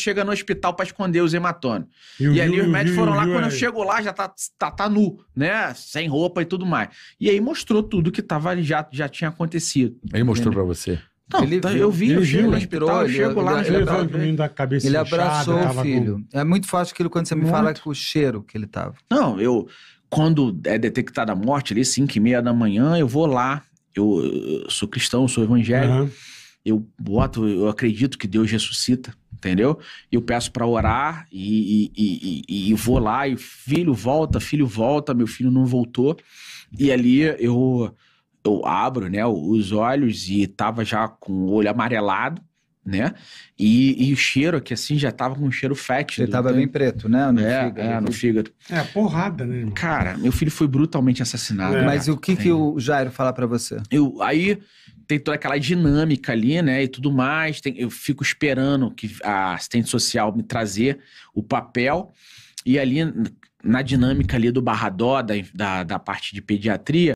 chega no hospital para esconder os hematônios. e ali os médicos foram lá, quando eu é chego lá já tá, tá, tá nu, né? Sem roupa e tudo mais. E aí mostrou tudo que tava, já, já tinha acontecido. Ele mostrou para você? Não, ele, tá, eu vi, ele, eu chego ele, no né? hospital, ele, eu chego ele, lá ele, Ele, da cabeça ele abraçou o filho. Com... É muito forte aquilo quando você me muito. fala o cheiro que ele tava. Não, eu... Quando é detectada a morte ali, 5 e meia da manhã, eu vou lá. Eu, eu sou cristão, sou evangélico. Uhum. Eu boto, eu acredito que Deus ressuscita entendeu? E eu peço para orar e, e, e, e, vou lá e filho volta, filho volta, meu filho não voltou. E ali eu eu abro, né, os olhos e tava já com o olho amarelado né? E, e, o cheiro aqui, assim, já tava com um cheiro fétido. Ele tava né? bem preto, né? No é, é fígado. É, no fígado. É, porrada, né? Cara, meu filho foi brutalmente assassinado. É. Mas o que que o Jairo falar para você? Eu, aí tem toda aquela dinâmica ali, né? E tudo mais. Tem, eu fico esperando que a assistente social me trazer o papel. E ali, na dinâmica ali do barradó, da, da, da parte de pediatria,